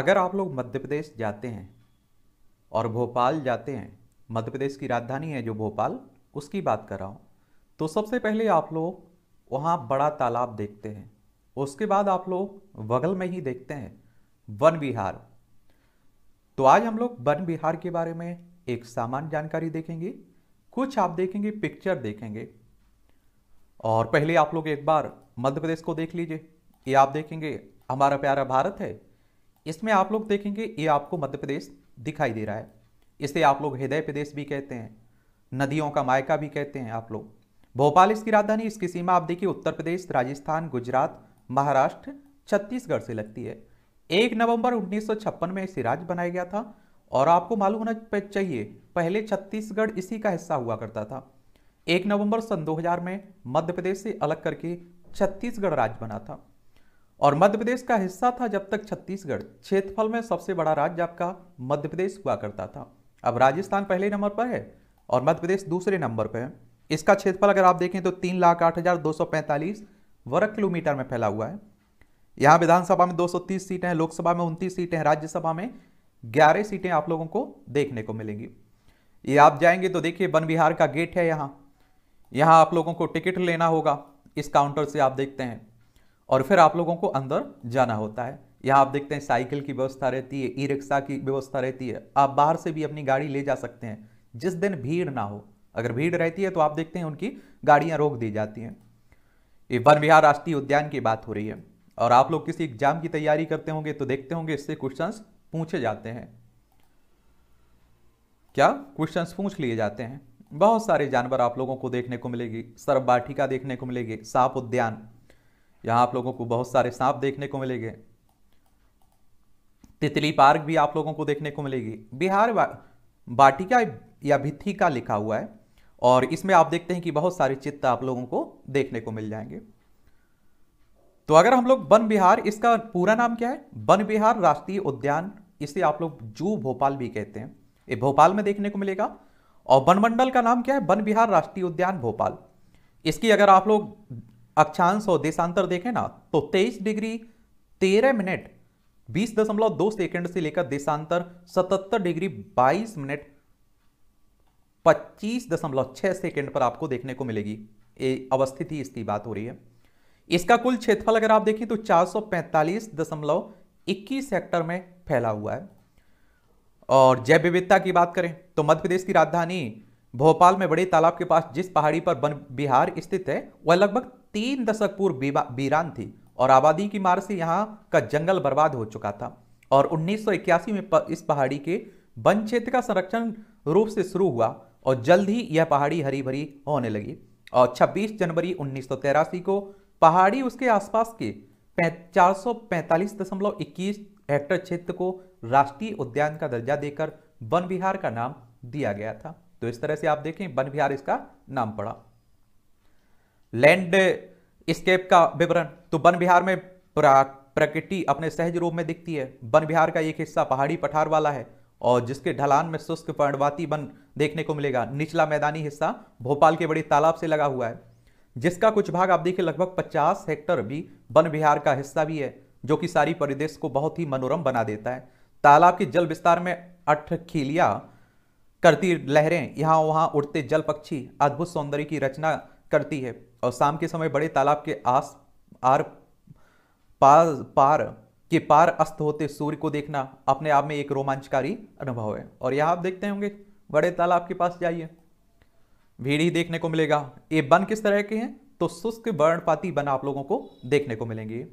अगर आप लोग मध्य प्रदेश जाते हैं और भोपाल जाते हैं मध्य प्रदेश की राजधानी है जो भोपाल उसकी बात कर रहा हूँ तो सबसे पहले आप लोग वहाँ बड़ा तालाब देखते हैं उसके बाद आप लोग बगल में ही देखते हैं वन विहार तो आज हम लोग वन विहार के बारे में एक सामान्य जानकारी देखेंगे कुछ आप देखेंगे पिक्चर देखेंगे और पहले आप लोग एक बार मध्य प्रदेश को देख लीजिए ये आप देखेंगे हमारा प्यारा भारत है इसमें आप लोग देखेंगे ये आपको मध्य प्रदेश दिखाई दे रहा है इसे आप लोग हृदय प्रदेश भी कहते हैं नदियों का मायका भी कहते हैं आप लोग भोपाल इसकी राजधानी इसकी सीमा आप देखिए उत्तर प्रदेश राजस्थान गुजरात महाराष्ट्र छत्तीसगढ़ से लगती है एक नवंबर 1956 में इसे राज्य बनाया गया था और आपको मालूम होना चाहिए पहले छत्तीसगढ़ इसी का हिस्सा हुआ करता था एक नवंबर सन 2000 में मध्य प्रदेश से अलग करके छत्तीसगढ़ राज्य बना था और मध्य प्रदेश का हिस्सा था जब तक छत्तीसगढ़ क्षेत्रफल में सबसे बड़ा राज्य आपका मध्य प्रदेश हुआ करता था अब राजस्थान पहले नंबर पर है और मध्य प्रदेश दूसरे नंबर पर है इसका क्षेत्रफल अगर आप देखें तो तीन लाख आठ हज़ार दो सौ पैंतालीस वर्ग किलोमीटर में फैला हुआ है यहाँ विधानसभा में दो सौ तीस सीटें हैं लोकसभा में उनतीस सीटें हैं राज्यसभा में ग्यारह सीटें आप लोगों को देखने को मिलेंगी ये आप जाएंगे तो देखिए वन विहार का गेट है यहाँ यहाँ आप लोगों को टिकट लेना होगा इस काउंटर से आप देखते हैं और फिर आप लोगों को अंदर जाना होता है यहाँ आप देखते हैं साइकिल की व्यवस्था रहती है ई रिक्शा की व्यवस्था रहती है आप बाहर से भी अपनी गाड़ी ले जा सकते हैं जिस दिन भीड़ ना हो अगर भीड़ रहती है तो आप देखते हैं उनकी गाड़ियाँ रोक दी जाती हैं ये वन विहार राष्ट्रीय उद्यान की बात हो रही है और आप लोग किसी एग्जाम की तैयारी करते होंगे तो देखते होंगे इससे क्वेश्चन पूछे जाते हैं क्या क्वेश्चंस पूछ लिए जाते हैं बहुत सारे जानवर आप लोगों को देखने को मिलेगी सर्ववाटिका देखने को मिलेगी सांप उद्यान यहाँ आप लोगों को बहुत सारे सांप देखने को मिलेंगे तितली पार्क भी आप लोगों को देखने को मिलेगी बिहार बा, बाटिका या भित्ती का लिखा हुआ है और इसमें आप देखते हैं कि बहुत सारे चित्र आप लोगों को देखने को मिल जाएंगे तो अगर हम लोग वन बिहार इसका पूरा नाम क्या है वन बिहार राष्ट्रीय उद्यान इसे आप लोग जू भोपाल भी कहते हैं ये भोपाल में देखने को मिलेगा और वनमंडल का नाम क्या है वन बिहार राष्ट्रीय उद्यान भोपाल इसकी अगर आप लोग अक्षांश और देशांतर देखें ना तो 23 डिग्री 13 मिनट 20.2 सेकंड से लेकर देशांतर 77 डिग्री 22 मिनट 25.6 सेकंड पर आपको देखने को मिलेगी ये अवस्थिति इसकी बात हो रही है इसका कुल क्षेत्रफल अगर आप देखें तो 445.21 हेक्टर में फैला हुआ है और जैव विविधता की बात करें तो मध्य प्रदेश की राजधानी भोपाल में बड़े तालाब के पास जिस पहाड़ी पर बन बिहार स्थित है वह लगभग तीन दशक पूर्व वीरान थी और आबादी की मार से यहाँ का जंगल बर्बाद हो चुका था और 1981 में इस पहाड़ी के वन क्षेत्र का संरक्षण रूप से शुरू हुआ और जल्द ही यह पहाड़ी हरी भरी होने लगी और 26 जनवरी उन्नीस को पहाड़ी उसके आसपास के चार हेक्टर क्षेत्र को राष्ट्रीय उद्यान का दर्जा देकर वन विहार का नाम दिया गया था तो इस तरह से आप देखें वन विहार इसका नाम पड़ा लैंड स्केप का विवरण तो वन बिहार में प्रकृति अपने सहज रूप में दिखती है वन बिहार का एक हिस्सा पहाड़ी पठार वाला है और जिसके ढलान में शुष्क पर्णवाती वन देखने को मिलेगा निचला मैदानी हिस्सा भोपाल के बड़े तालाब से लगा हुआ है जिसका कुछ भाग आप देखिए लगभग 50 हेक्टर भी वन बिहार का हिस्सा भी है जो कि सारी परिदेश को बहुत ही मनोरम बना देता है तालाब के जल विस्तार में अठखिलिया करती लहरें यहाँ वहाँ उड़ते जल पक्षी अद्भुत सौंदर्य की रचना करती है और शाम के समय बड़े तालाब के आस आर पार पार के पार अस्त होते सूर्य को देखना अपने आप में एक रोमांचकारी अनुभव है और यह आप देखते होंगे बड़े तालाब के पास जाइए भीड़ ही देखने को मिलेगा ये वन किस तरह के हैं तो शुष्क वर्णपाती वन आप लोगों को देखने को मिलेंगे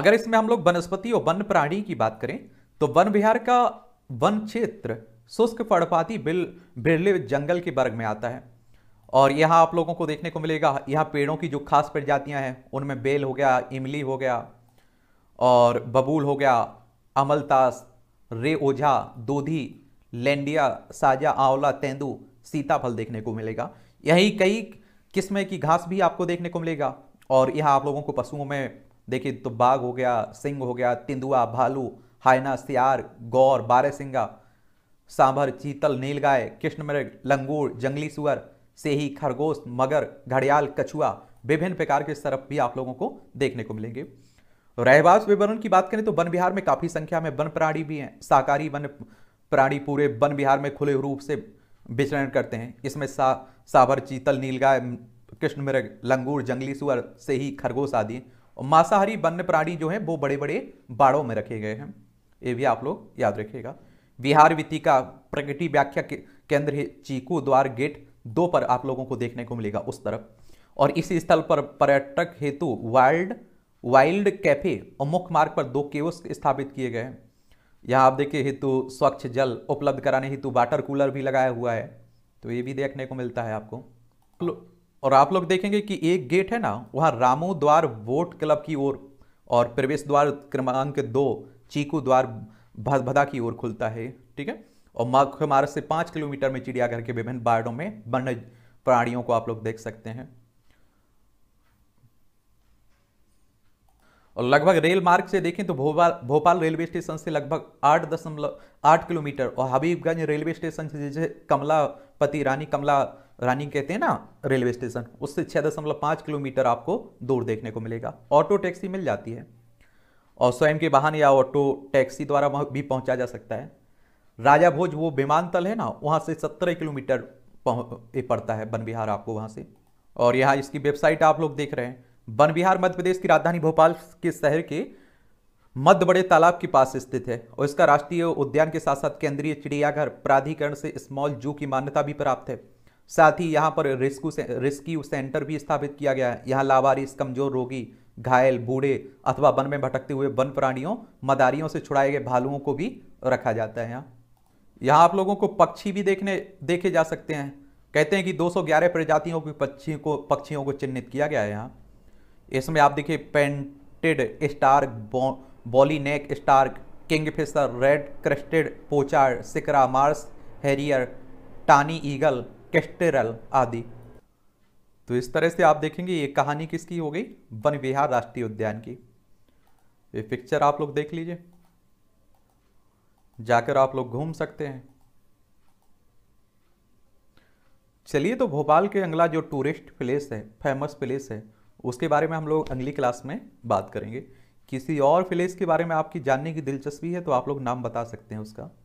अगर इसमें हम लोग वनस्पति और वन प्राणी की बात करें तो वन विहार का वन क्षेत्र शुष्क फर्णपाती बिल बिरले जंगल के वर्ग में आता है और यहाँ आप लोगों को देखने को मिलेगा यहाँ पेड़ों की जो खास प्रजातियाँ हैं उनमें बेल हो गया इमली हो गया और बबूल हो गया अमलतास रे ओझा दोधी लेंडिया साजा आंवला तेंदू सीताफल देखने को मिलेगा यही कई किस्में की घास भी आपको देखने को मिलेगा और यहाँ आप लोगों को पशुओं में देखिए तो बाघ हो गया सिंह हो गया तिंदुआ भालू हायना सियार गौर सिंगा सांभर चीतल नीलगाय कृष्ण मृग लंगूर जंगली सुअर से ही खरगोश मगर घड़ियाल कछुआ विभिन्न प्रकार के सरप भी आप लोगों को देखने को मिलेंगे रहवास विवरण की बात करें तो वन बिहार में काफी संख्या में वन प्राणी भी हैं शाकाहारी वन प्राणी पूरे वन बिहार में खुले रूप से विचरण करते हैं इसमें सा सावर चीतल नीलगाय कृष्ण मृग लंगूर जंगली सुअर से ही खरगोश आदि और मांसाहारी वन्य प्राणी जो है वो बड़े बड़े बाड़ों में रखे गए हैं ये भी आप लोग याद रखिएगा बिहार वित्ती का प्रकृति व्याख्या केंद्र चीकू द्वार गेट दो पर आप लोगों को देखने को मिलेगा उस तरफ और इसी स्थल पर पर्यटक हेतु वाइल्ड वाइल्ड कैफे और मुख्य मार्ग पर दो केवस स्थापित किए गए हैं यहाँ आप देखिए हेतु स्वच्छ जल उपलब्ध कराने हेतु वाटर कूलर भी लगाया हुआ है तो ये भी देखने को मिलता है आपको और आप लोग देखेंगे कि एक गेट है ना वहाँ रामू द्वार वोट क्लब की ओर और, प्रवेश द्वार क्रमांक दो चीकू द्वार भदभदा की ओर खुलता है ठीक है और माघ मार्ग से पाँच किलोमीटर में चिड़ियाघर के विभिन्न बार्डों में वन्य प्राणियों को आप लोग देख सकते हैं और लगभग रेल मार्ग से देखें तो भोपाल भोपाल रेलवे स्टेशन से लगभग आठ दशमलव आठ किलोमीटर और हबीबगंज रेलवे स्टेशन से जैसे कमलापति रानी कमला रानी कहते हैं ना रेलवे स्टेशन उससे छः दशमलव पाँच किलोमीटर आपको दूर देखने को मिलेगा ऑटो टैक्सी मिल जाती है और स्वयं के वाहन या ऑटो टैक्सी द्वारा भी पहुंचा जा सकता है राजा भोज वो विमानतल है ना वहाँ से सत्रह किलोमीटर पड़ता है बनबिहार आपको वहाँ से और यहाँ इसकी वेबसाइट आप लोग देख रहे हैं वन बिहार मध्य प्रदेश की राजधानी भोपाल के शहर के मध्य बड़े तालाब के पास स्थित है और इसका राष्ट्रीय उद्यान के साथ साथ केंद्रीय चिड़ियाघर प्राधिकरण से स्मॉल जू की मान्यता भी प्राप्त है साथ ही यहाँ पर रेस्क्यू से, रेस्क्यू सेंटर भी स्थापित किया गया है यहाँ लावारिस कमजोर रोगी घायल बूढ़े अथवा वन में भटकते हुए वन प्राणियों मदारियों से छुड़ाए गए भालुओं को भी रखा जाता है यहाँ यहाँ आप लोगों को पक्षी भी देखने देखे जा सकते हैं कहते हैं कि 211 प्रजातियों के पक्षियों को पक्षियों को चिन्हित किया गया है यहाँ इसमें आप देखिए painted stork woolly neck stork kingfisher red crested pochard shikra marsh harrier tawny eagle kestrel आदि तो इस तरह से आप देखेंगे ये कहानी किसकी हो गई वन विहार राष्ट्रीय उद्यान की ये पिक्चर आप लोग देख लीजिए जाकर आप लोग घूम सकते हैं चलिए तो भोपाल के अंगला जो टूरिस्ट प्लेस है फेमस प्लेस है उसके बारे में हम लोग अगली क्लास में बात करेंगे किसी और प्लेस के बारे में आपकी जानने की दिलचस्पी है तो आप लोग नाम बता सकते हैं उसका